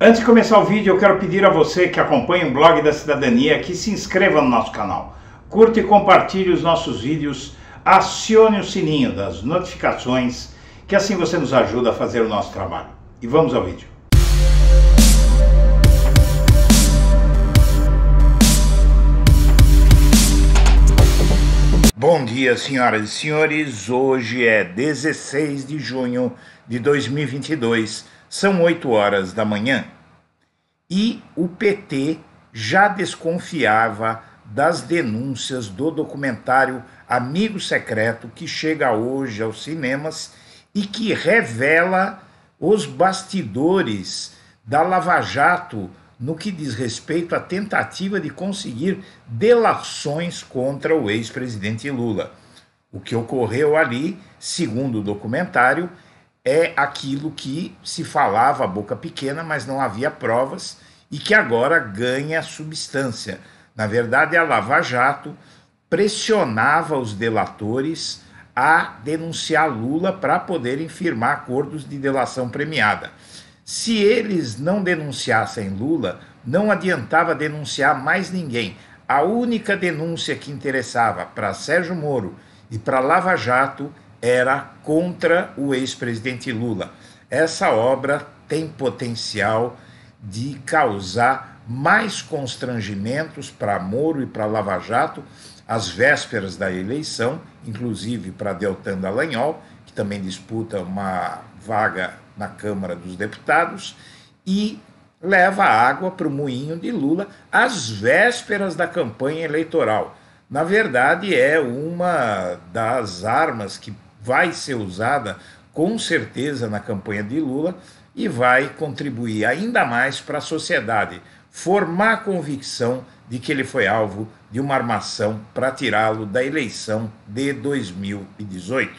Antes de começar o vídeo, eu quero pedir a você que acompanha o blog da cidadania que se inscreva no nosso canal, curta e compartilhe os nossos vídeos, acione o sininho das notificações, que assim você nos ajuda a fazer o nosso trabalho. E vamos ao vídeo. Bom dia, senhoras e senhores. Hoje é 16 de junho de 2022 são 8 horas da manhã e o PT já desconfiava das denúncias do documentário Amigo Secreto, que chega hoje aos cinemas e que revela os bastidores da Lava Jato no que diz respeito à tentativa de conseguir delações contra o ex-presidente Lula. O que ocorreu ali, segundo o documentário, é aquilo que se falava a boca pequena, mas não havia provas e que agora ganha substância. Na verdade, a Lava Jato pressionava os delatores a denunciar Lula para poderem firmar acordos de delação premiada. Se eles não denunciassem Lula, não adiantava denunciar mais ninguém. A única denúncia que interessava para Sérgio Moro e para Lava Jato era contra o ex-presidente Lula. Essa obra tem potencial de causar mais constrangimentos para Moro e para Lava Jato às vésperas da eleição, inclusive para Deltan Dallagnol, que também disputa uma vaga na Câmara dos Deputados, e leva água para o moinho de Lula às vésperas da campanha eleitoral. Na verdade, é uma das armas que vai ser usada com certeza na campanha de Lula e vai contribuir ainda mais para a sociedade formar a convicção de que ele foi alvo de uma armação para tirá-lo da eleição de 2018.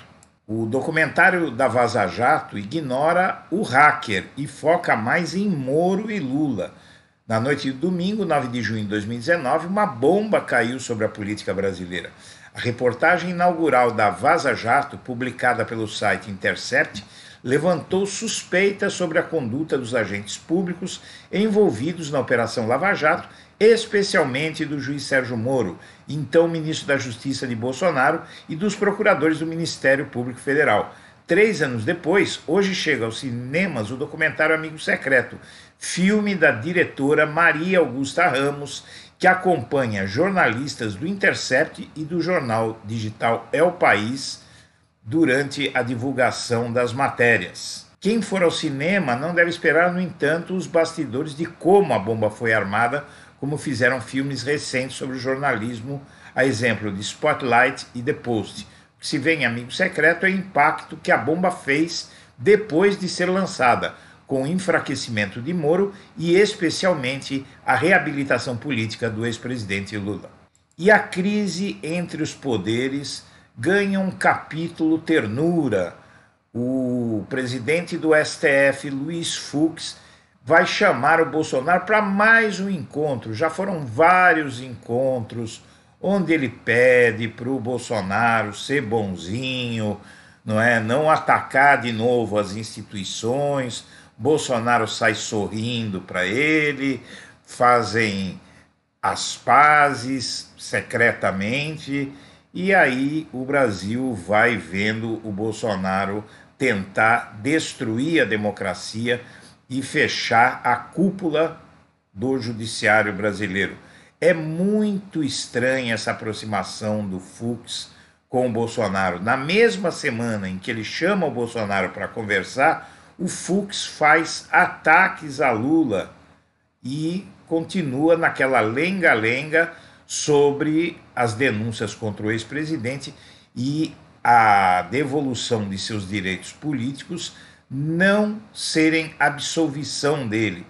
O documentário da Vaza Jato ignora o hacker e foca mais em Moro e Lula. Na noite de domingo, 9 de junho de 2019, uma bomba caiu sobre a política brasileira. A reportagem inaugural da Vaza Jato, publicada pelo site Intercept, levantou suspeitas sobre a conduta dos agentes públicos envolvidos na Operação Lava Jato, especialmente do juiz Sérgio Moro, então ministro da Justiça de Bolsonaro, e dos procuradores do Ministério Público Federal. Três anos depois, hoje chega aos cinemas o documentário Amigo Secreto, filme da diretora Maria Augusta Ramos que acompanha jornalistas do Intercept e do jornal digital É o País durante a divulgação das matérias. Quem for ao cinema não deve esperar, no entanto, os bastidores de como a bomba foi armada, como fizeram filmes recentes sobre o jornalismo, a exemplo de Spotlight e The Post. O que se vê em Amigo Secreto é o impacto que a bomba fez depois de ser lançada com o enfraquecimento de Moro e, especialmente, a reabilitação política do ex-presidente Lula. E a crise entre os poderes ganha um capítulo ternura. O presidente do STF, Luiz Fux, vai chamar o Bolsonaro para mais um encontro. Já foram vários encontros onde ele pede para o Bolsonaro ser bonzinho, não é, não atacar de novo as instituições, Bolsonaro sai sorrindo para ele, fazem as pazes secretamente, e aí o Brasil vai vendo o Bolsonaro tentar destruir a democracia e fechar a cúpula do judiciário brasileiro. É muito estranha essa aproximação do Fux com o Bolsonaro. Na mesma semana em que ele chama o Bolsonaro para conversar, o Fux faz ataques a Lula e continua naquela lenga-lenga sobre as denúncias contra o ex-presidente e a devolução de seus direitos políticos não serem absolvição dele.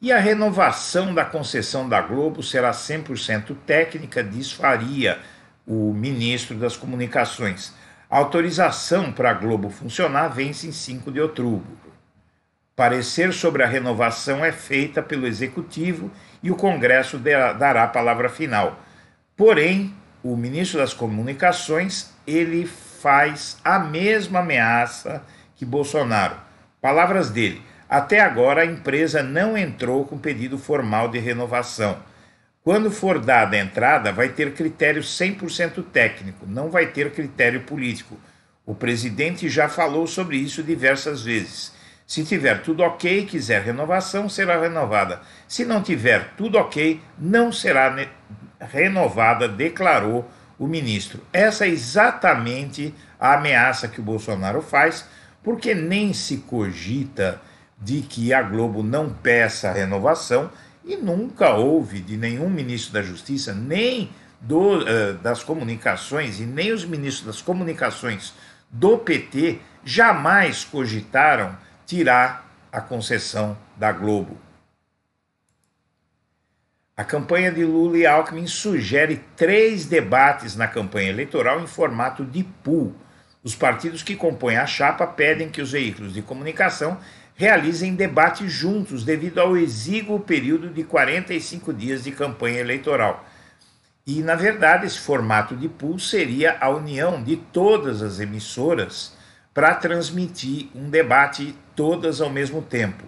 E a renovação da concessão da Globo será 100% técnica, diz Faria, o ministro das Comunicações a autorização para a Globo funcionar vence em 5 de outubro. Parecer sobre a renovação é feita pelo Executivo e o Congresso dará a palavra final. Porém, o ministro das Comunicações, ele faz a mesma ameaça que Bolsonaro. Palavras dele: até agora a empresa não entrou com pedido formal de renovação. Quando for dada a entrada, vai ter critério 100% técnico, não vai ter critério político. O presidente já falou sobre isso diversas vezes. Se tiver tudo ok e quiser renovação, será renovada. Se não tiver tudo ok, não será renovada, declarou o ministro. Essa é exatamente a ameaça que o Bolsonaro faz, porque nem se cogita de que a Globo não peça renovação e nunca houve de nenhum ministro da Justiça, nem do, uh, das comunicações, e nem os ministros das comunicações do PT jamais cogitaram tirar a concessão da Globo. A campanha de Lula e Alckmin sugere três debates na campanha eleitoral em formato de pool. Os partidos que compõem a chapa pedem que os veículos de comunicação realizem debates juntos devido ao exíguo período de 45 dias de campanha eleitoral. E, na verdade, esse formato de pool seria a união de todas as emissoras para transmitir um debate todas ao mesmo tempo.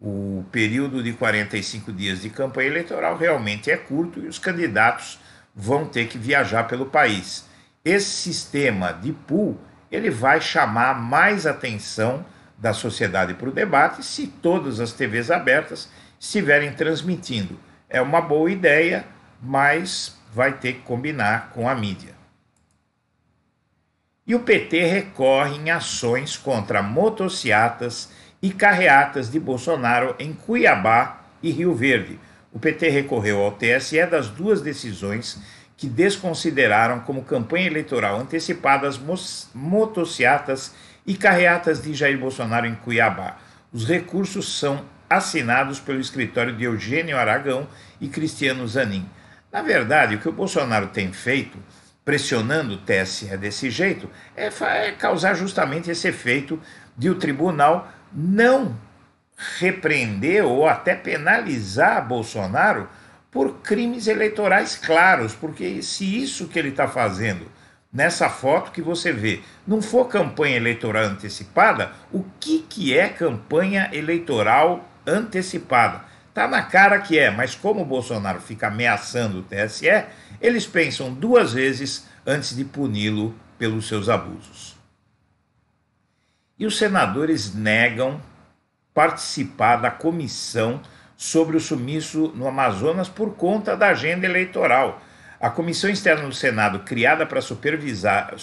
O período de 45 dias de campanha eleitoral realmente é curto e os candidatos vão ter que viajar pelo país. Esse sistema de pool ele vai chamar mais atenção da sociedade para o debate se todas as TVs abertas estiverem transmitindo. É uma boa ideia, mas vai ter que combinar com a mídia. E o PT recorre em ações contra motociatas e carreatas de Bolsonaro em Cuiabá e Rio Verde. O PT recorreu ao TSE das duas decisões que desconsideraram como campanha eleitoral antecipada as motociatas e carreatas de Jair Bolsonaro em Cuiabá. Os recursos são assinados pelo escritório de Eugênio Aragão e Cristiano Zanin. Na verdade, o que o Bolsonaro tem feito, pressionando o TSE desse jeito, é, é, causar justamente esse efeito de o tribunal não repreender ou até penalizar Bolsonaro por crimes eleitorais claros, porque se isso que ele está fazendo nessa foto que você vê. Não for campanha eleitoral antecipada, o que, que é campanha eleitoral antecipada? Tá na cara que é, mas como o Bolsonaro fica ameaçando o TSE, eles pensam duas vezes antes de puni-lo pelos seus abusos. E os senadores negam participar da comissão sobre o sumiço no Amazonas por conta da agenda eleitoral. A comissão externa do Senado, criada para supervisionar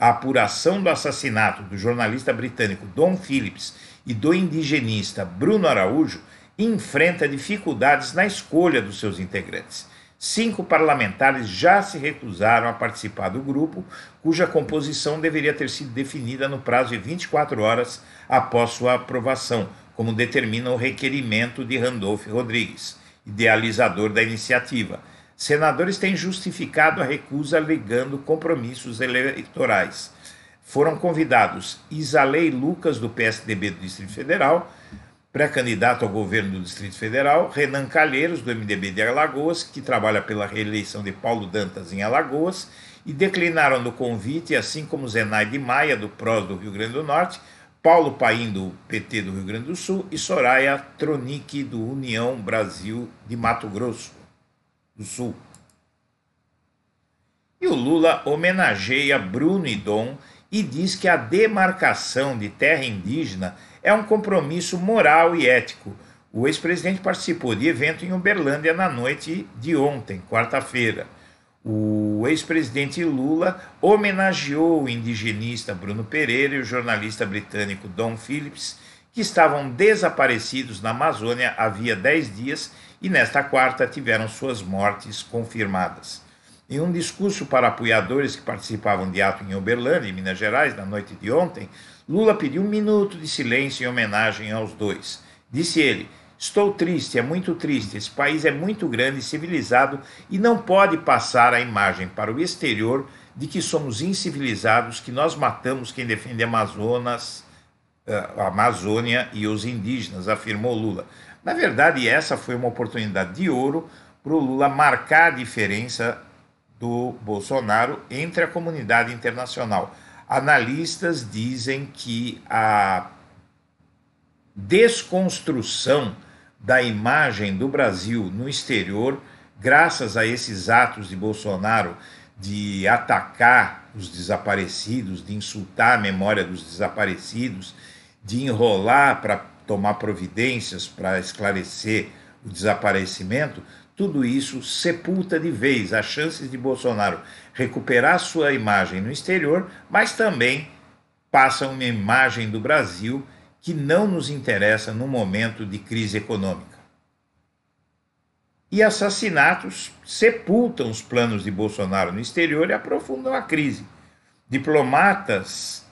a apuração do assassinato do jornalista britânico Don Phillips e do indigenista Bruno Araújo, enfrenta dificuldades na escolha dos seus integrantes. Cinco parlamentares já se recusaram a participar do grupo, cuja composição deveria ter sido definida no prazo de 24 horas após sua aprovação, como determina o requerimento de Randolph Rodrigues, idealizador da iniciativa Senadores têm justificado a recusa alegando compromissos eleitorais. Foram convidados Isalei Lucas, do PSDB do Distrito Federal, pré-candidato ao governo do Distrito Federal, Renan Calheiros, do MDB de Alagoas, que trabalha pela reeleição de Paulo Dantas em Alagoas, e declinaram do convite, assim como Zenaide Maia, do PROS do Rio Grande do Norte, Paulo Paim, do PT do Rio Grande do Sul, e Soraya Tronic, do União Brasil de Mato Grosso do Sul. E o Lula homenageia Bruno e Dom e diz que a demarcação de terra indígena é um compromisso moral e ético. O ex-presidente participou de evento em Uberlândia na noite de ontem, quarta-feira. O ex-presidente Lula homenageou o indigenista Bruno Pereira e o jornalista britânico Dom Phillips, que estavam desaparecidos na Amazônia havia 10 dias e nesta quarta tiveram suas mortes confirmadas. Em um discurso para apoiadores que participavam de ato em Uberlândia, em Minas Gerais, na noite de ontem, Lula pediu um minuto de silêncio em homenagem aos dois. Disse ele: Estou triste, é muito triste. Esse país é muito grande e civilizado e não pode passar a imagem para o exterior de que somos incivilizados, que nós matamos quem defende Amazonas, eh, a Amazônia e os indígenas, afirmou Lula. Na verdade, essa foi uma oportunidade de ouro para o Lula marcar a diferença do Bolsonaro entre a comunidade internacional. Analistas dizem que a desconstrução da imagem do Brasil no exterior, graças a esses atos de Bolsonaro de atacar os desaparecidos, de insultar a memória dos desaparecidos, de enrolar para tomar providências para esclarecer o desaparecimento, tudo isso sepulta de vez as chances de Bolsonaro recuperar sua imagem no exterior, mas também passa uma imagem do Brasil que não nos interessa no momento de crise econômica. E assassinatos sepultam os planos de Bolsonaro no exterior e aprofundam a crise. Diplomatas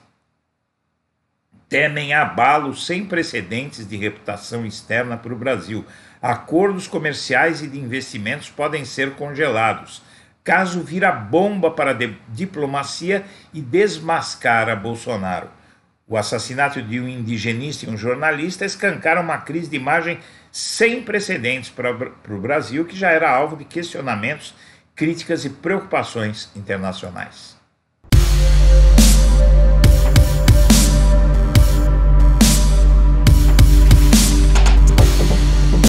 temem abalo sem precedentes de reputação externa para o Brasil. Acordos comerciais e de investimentos podem ser congelados. Caso vira bomba para a diplomacia e desmascara Bolsonaro. O assassinato de um indigenista e um jornalista escancara uma crise de imagem sem precedentes para, para o Brasil, que já era alvo de questionamentos, críticas e preocupações internacionais.